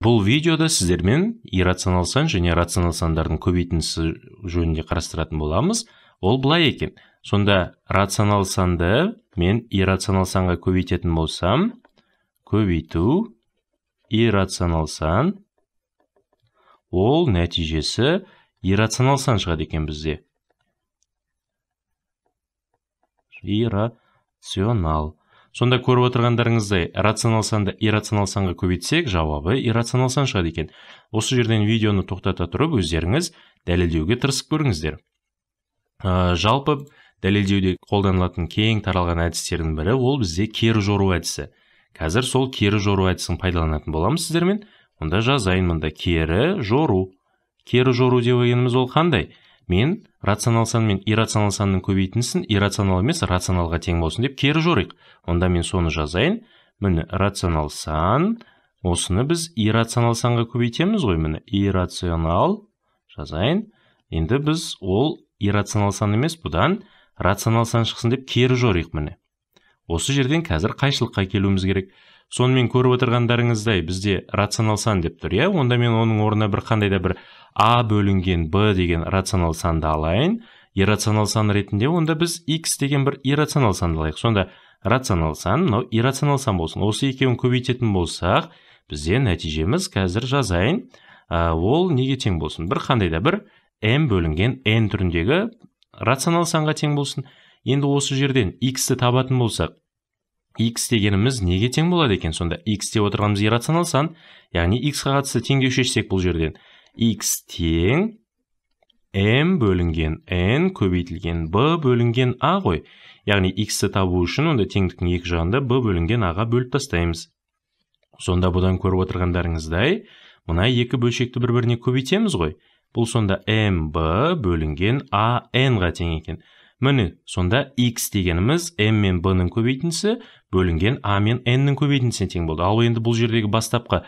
бұл видеода сіздермен иррационал сан және рационал сандардың көбейтіндісі жөнінде қарастыратын боламыз ол былай екен сонда рационал санды мен иррационал санға көбейтетін болсам көбейту иррационал сан ол нәтижесі иррационал сан шығады екен бізде иррационал сонда көріп отырғандарыңыздай рационал санды иррационал санға көбейтсек жауабы иррационал сан шығады екен осы жерден видеоны тоқтата тұрып өздеріңіз дәлелдеуге тырысып көріңіздер ә, жалпы дәлелдеуде қолданылатын кең таралған әдістердің бірі ол бізде кері жору әдісі қазір сол кері жору әдісін пайдаланатын боламыз сіздермен онда жазайын мында кері жору кері жору дегеніміз ол қандай мен рационал сан мен иррационал санның көбейтіндісін иррационал емес рационалға тең болсын деп кері жорайық онда мен соны жазайын міне рационал сан осыны біз иррационал санға көбейтеміз ғой міне иррационал жазайын енді біз ол иррационал сан емес бұдан рационал сан шықсын деп кері жорайық міне осы жерден қазір қайшылыққа келуіміз керек сонымен көріп отырғандарыңыздай бізде рационал сан деп тұр иә онда мен оның орнына бір қандай да бір а бөлінген б деген рационал санды алайын иррационал сан ретінде онда біз x деген бір иррационал санды алайық сонда рационал сан мынау иррационал сан болсын осы екеуін көбейтетін болсақ бізде нәтижеміз қазір жазайын ол неге тең болсын бір қандай да бір m бөлінген n түріндегі рационал санға тең болсын енді осы жерден x-ті табатын болсақ x дегеніміз неге тең болады екен сонда x деп отырғанымыз иррационал сан яғни x-қа қатысты теңдеу шешсек бұл жерден x тең m бөлінген n көбейтілген b бөлінген a ғой яғни x-ті табу үшін онда теңдіктің екі жағында b бөлінген a-ға бөліп тастаймыз сонда бұдан көріп отырғандарыңыздай мына екі бөлшекті бір біріне көбейтеміз ғой бұл сонда mb бөлінген а ға тең екен міне сонда x дегеніміз m мен b ның көбейтіндісі бөлінген а мен n ның көбейтіндісіне тең болды ал енді бұл жердегі бастапқы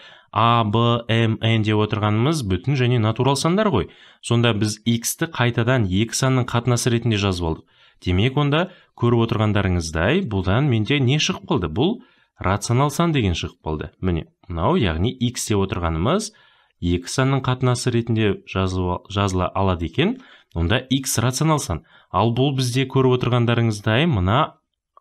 а б м н деп отырғанымыз бүтін және натурал сандар ғой сонда біз x-ті қайтадан екі санның қатынасы ретінде жазып алдық демек онда көріп отырғандарыңыздай бұдан менде не шығып қалды бұл рационал сан деген шығып қалды міне мынау яғни x деп отырғанымыз екі санның қатынасы ретінде жазыла алады екен онда x рационал сан ал бұл бізде көріп отырғандарыңыздай мына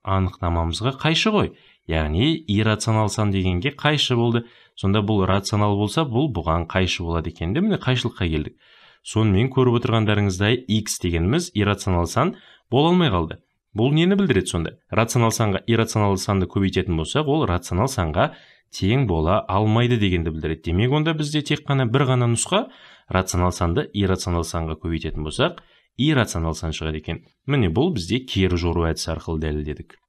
анықтамамызға қайшы ғой яғни иррационал сан дегенге қайшы болды сонда бұл рационал болса бұл бұған қайшы болады екен де міне қайшылыққа келдік сонымен көріп отырғандарыңыздай x дегеніміз иррационал сан бола алмай қалды бұл нені білдіреді сонда рационал санға иррационал санды көбейтетін болсақ ол рационал санға тең бола алмайды дегенді білдіреді демек онда бізде тек қана бір ғана нұсқа рационал санды иррационал санға көбейтетін болсақ иррационал сан шығады екен міне бұл бізде кері жору әдісі арқылы дәлелдедік